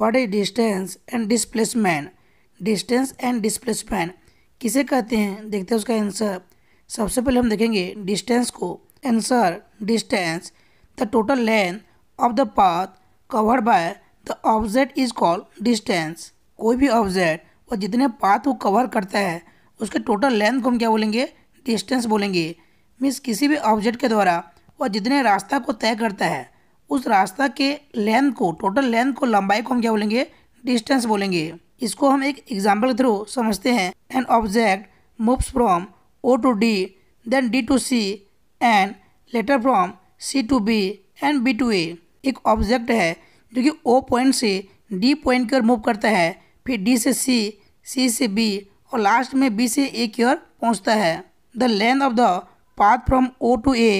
what is distance and displacement distance and displacement किसे कहते हैं देखते हैं उसका आंसर सबसे पहले हम देखेंगे डिस्टेंस को answer distance the total length of the path covered by the object is called distance कोई भी ऑब्जेक्ट और जितने पाथ वो कवर करता है उसके टोटल लेंथ को हम क्या बोलेंगे डिस्टेंस बोलेंगे मीन्स किसी भी ऑब्जेक्ट के द्वारा वह जितने रास्ता को तय करता है उस रास्ता के लेंथ को टोटल लेंथ को लंबाई को हम क्या बोलेंगे डिस्टेंस बोलेंगे इसको हम एक एग्जाम्पल के थ्रू समझते हैं an object moves from O to D then D to C and later from C to B and B to A एक ऑब्जेक्ट है जो कि ओ पॉइंट से डी पॉइंट की ओर मूव करता है फिर डी से सी सी से बी और लास्ट में बी से ए की ओर पहुंचता है the length of the path from O to A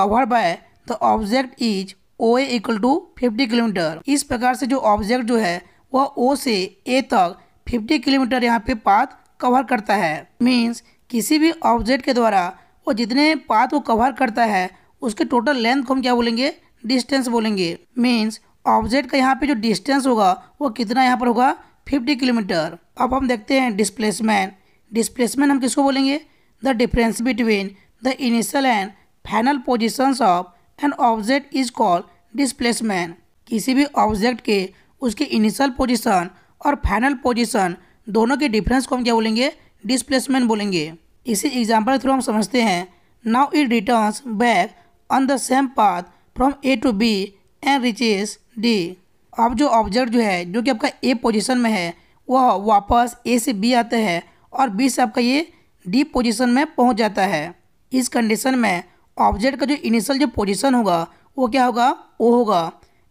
cover by the object is O A equal to fifty kilometre इस प्रकार से जो ऑब्जेक्ट जो है वह ओ से ए तक फिफ्टी किलोमीटर यहाँ पे पाथ कवर करता है मीन्स किसी भी ऑब्जेक्ट के द्वारा वो जितने पाथ वो कवर करता है उसके टोटल लेंथ को हम क्या बोलेंगे डिस्टेंस बोलेंगे मीन्स ऑब्जेक्ट का यहाँ पे जो डिस्टेंस होगा वो कितना यहाँ पर होगा फिफ्टी किलोमीटर अब हम देखते हैं डिस्प्लेसमेंट डिस्प्लेसमेंट हम किसको बोलेंगे the difference between the initial and final positions of an object is called displacement किसी भी ऑब्जेक्ट के उसके इनिशियल पोजिशन और फाइनल पोजिशन दोनों के डिफरेंस को हम क्या बोलेंगे डिस्प्लेसमेंट बोलेंगे इसी एग्जाम्पल के थ्रू हम समझते हैं now it returns back on the same path from A to B and reaches D अब जो ऑब्जेक्ट जो है जो कि आपका ए पोजिशन में है वह वापस ए से बी आते हैं और बी से आपका ये डी पोजिशन में पहुँच जाता है इस कंडीशन में ऑब्जेक्ट का जो इनिशियल जो पोजीशन होगा वो क्या होगा ओ होगा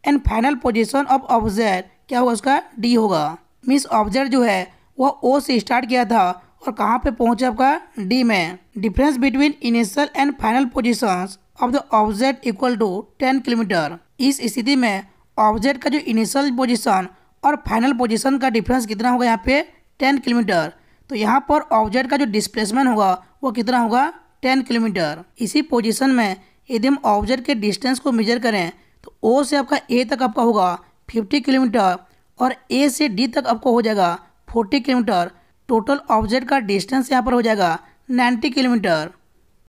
and final position of object क्या होगा उसका डी होगा मीन्स ऑब्जेक्ट जो है वह ओ से स्टार्ट किया था और कहाँ पे पहुँचे आपका डी में difference between initial and final position of the object equal to ten kilometre इस स्थिति में ऑब्जेक्ट का जो इनिशियल पोजिशन और फाइनल पोजिशन का डिफरेंस कितना होगा यहाँ पे टेन किलोमीटर तो यहाँ पर ऑब्जेक्ट का जो डिस्प्लेसमेंट होगा वो कितना होगा टेन किलोमीटर इसी पोजीशन में यदि हम ऑब्जेक्ट के डिस्टेंस को मेजर करें तो ओ से आपका ए तक आपका होगा फिफ्टी किलोमीटर और ए से डी तक आपको हो जाएगा फोर्टी किलोमीटर टोटल ऑब्जेक्ट का डिस्टेंस यहाँ पर हो जाएगा नाइन्टी किलोमीटर